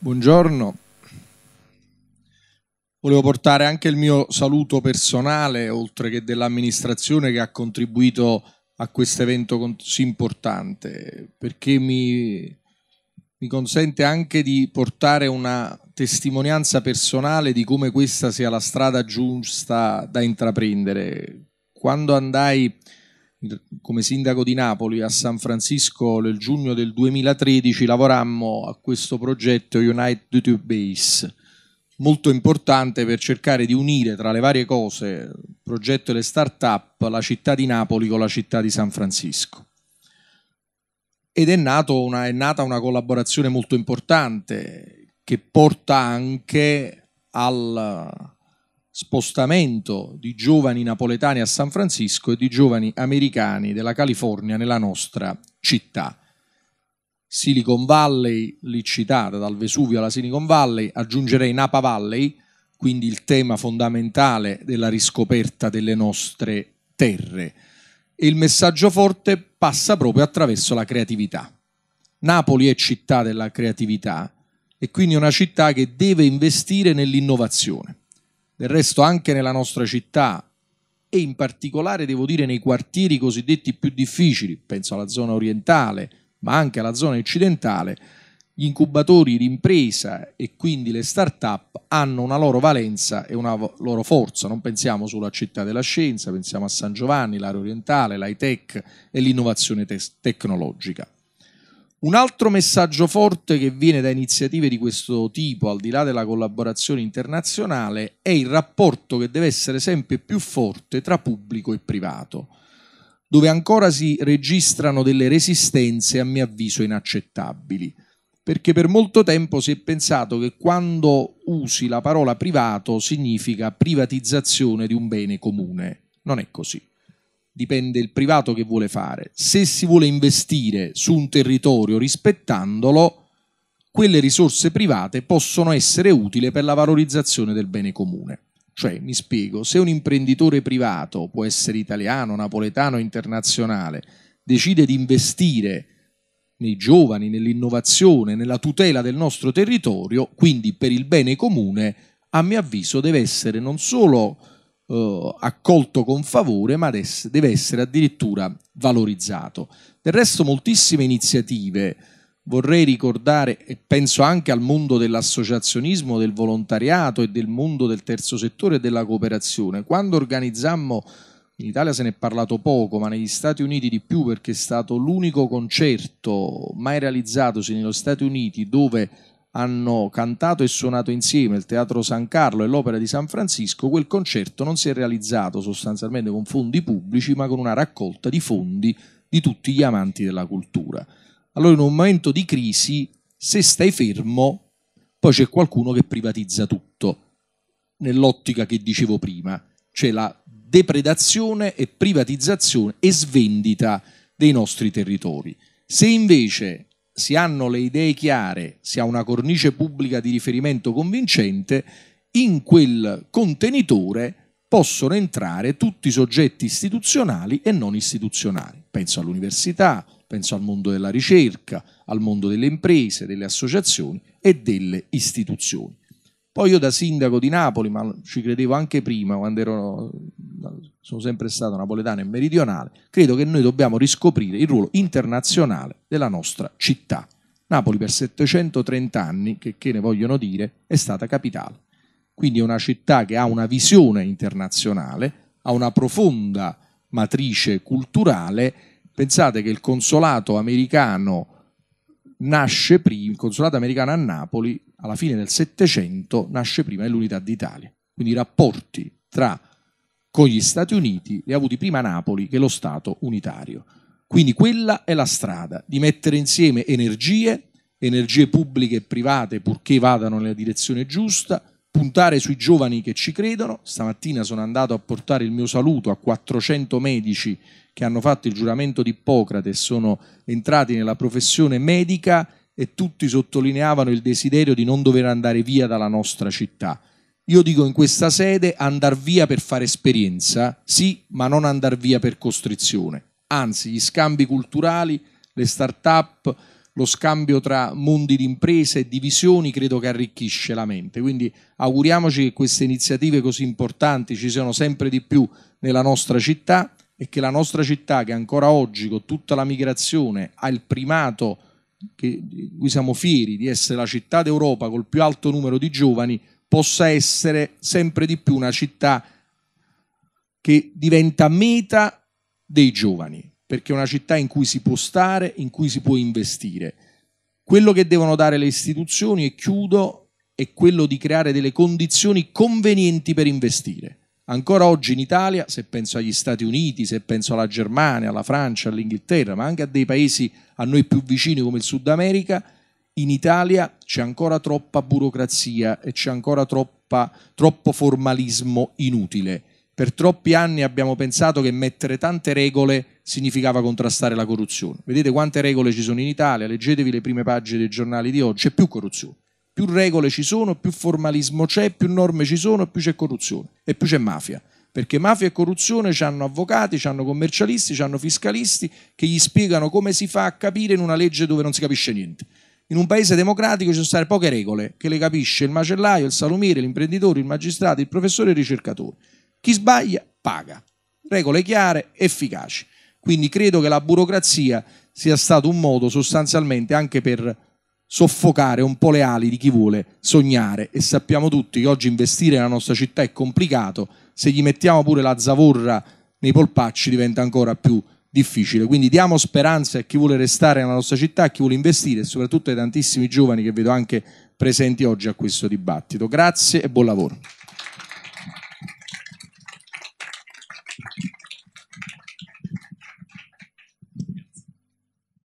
Buongiorno. Volevo portare anche il mio saluto personale, oltre che dell'amministrazione che ha contribuito a questo evento così importante, perché mi, mi consente anche di portare una testimonianza personale di come questa sia la strada giusta da intraprendere. Quando andai come sindaco di Napoli a San Francisco nel giugno del 2013 lavorammo a questo progetto United to Base, molto importante per cercare di unire tra le varie cose il progetto e le start-up la città di Napoli con la città di San Francisco. Ed è, una, è nata una collaborazione molto importante che porta anche al, spostamento di giovani napoletani a San Francisco e di giovani americani della California nella nostra città. Silicon Valley, lì citata dal Vesuvio alla Silicon Valley, aggiungerei Napa Valley, quindi il tema fondamentale della riscoperta delle nostre terre. E il messaggio forte passa proprio attraverso la creatività. Napoli è città della creatività e quindi una città che deve investire nell'innovazione del resto anche nella nostra città e in particolare devo dire nei quartieri cosiddetti più difficili, penso alla zona orientale, ma anche alla zona occidentale, gli incubatori d'impresa e quindi le start-up hanno una loro valenza e una loro forza. Non pensiamo solo a Città della Scienza, pensiamo a San Giovanni, l'area orientale, l'high tech e l'innovazione te- tecnologica. Un altro messaggio forte che viene da iniziative di questo tipo, al di là della collaborazione internazionale, è il rapporto che deve essere sempre più forte tra pubblico e privato, dove ancora si registrano delle resistenze a mio avviso inaccettabili, perché per molto tempo si è pensato che quando usi la parola privato significa privatizzazione di un bene comune. Non è così dipende il privato che vuole fare. Se si vuole investire su un territorio rispettandolo, quelle risorse private possono essere utili per la valorizzazione del bene comune. Cioè, mi spiego, se un imprenditore privato, può essere italiano, napoletano, internazionale, decide di investire nei giovani, nell'innovazione, nella tutela del nostro territorio, quindi per il bene comune, a mio avviso deve essere non solo eh, accolto con favore, ma deve essere addirittura valorizzato. Del resto moltissime iniziative, vorrei ricordare, e penso anche al mondo dell'associazionismo, del volontariato e del mondo del terzo settore e della cooperazione, quando organizzammo in Italia se ne è parlato poco, ma negli Stati Uniti di più perché è stato l'unico concerto mai realizzatosi negli Stati Uniti dove hanno cantato e suonato insieme il Teatro San Carlo e l'Opera di San Francisco, quel concerto non si è realizzato sostanzialmente con fondi pubblici, ma con una raccolta di fondi di tutti gli amanti della cultura. Allora in un momento di crisi, se stai fermo, poi c'è qualcuno che privatizza tutto, nell'ottica che dicevo prima, cioè la depredazione e privatizzazione e svendita dei nostri territori. Se invece si hanno le idee chiare, si ha una cornice pubblica di riferimento convincente, in quel contenitore possono entrare tutti i soggetti istituzionali e non istituzionali. Penso all'università, penso al mondo della ricerca, al mondo delle imprese, delle associazioni e delle istituzioni. Poi io da sindaco di Napoli, ma ci credevo anche prima, quando ero, sono sempre stato napoletano e meridionale, credo che noi dobbiamo riscoprire il ruolo internazionale della nostra città. Napoli per 730 anni, che, che ne vogliono dire, è stata capitale. Quindi è una città che ha una visione internazionale, ha una profonda matrice culturale. Pensate che il consolato americano nasce prima, il consolato americano a Napoli, alla fine del Settecento, nasce prima dell'unità d'Italia. Quindi i rapporti tra, con gli Stati Uniti li ha avuti prima Napoli che lo Stato unitario. Quindi quella è la strada di mettere insieme energie, energie pubbliche e private purché vadano nella direzione giusta, puntare sui giovani che ci credono. Stamattina sono andato a portare il mio saluto a 400 medici che hanno fatto il giuramento di Ippocrate e sono entrati nella professione medica e tutti sottolineavano il desiderio di non dover andare via dalla nostra città. Io dico in questa sede andar via per fare esperienza, sì, ma non andar via per costrizione. Anzi, gli scambi culturali, le start-up, lo scambio tra mondi di imprese e di visioni credo che arricchisce la mente. Quindi auguriamoci che queste iniziative così importanti ci siano sempre di più nella nostra città e che la nostra città, che ancora oggi con tutta la migrazione ha il primato che, di cui siamo fieri di essere la città d'Europa col più alto numero di giovani, possa essere sempre di più una città che diventa meta dei giovani, perché è una città in cui si può stare, in cui si può investire. Quello che devono dare le istituzioni, e chiudo, è quello di creare delle condizioni convenienti per investire. Ancora oggi in Italia, se penso agli Stati Uniti, se penso alla Germania, alla Francia, all'Inghilterra, ma anche a dei paesi a noi più vicini come il Sud America, in Italia c'è ancora troppa burocrazia e c'è ancora troppa, troppo formalismo inutile. Per troppi anni abbiamo pensato che mettere tante regole significava contrastare la corruzione. Vedete quante regole ci sono in Italia, leggetevi le prime pagine dei giornali di oggi, c'è più corruzione. Più regole ci sono, più formalismo c'è, più norme ci sono, più c'è corruzione e più c'è mafia. Perché mafia e corruzione ci hanno avvocati, ci hanno commercialisti, ci hanno fiscalisti che gli spiegano come si fa a capire in una legge dove non si capisce niente. In un paese democratico ci sono state poche regole che le capisce il macellaio, il salumiere, l'imprenditore, il magistrato, il professore e il ricercatore. Chi sbaglia paga. Regole chiare, efficaci. Quindi credo che la burocrazia sia stato un modo sostanzialmente anche per soffocare un po' le ali di chi vuole sognare e sappiamo tutti che oggi investire nella nostra città è complicato, se gli mettiamo pure la zavorra nei polpacci diventa ancora più difficile, quindi diamo speranza a chi vuole restare nella nostra città, a chi vuole investire e soprattutto ai tantissimi giovani che vedo anche presenti oggi a questo dibattito. Grazie e buon lavoro.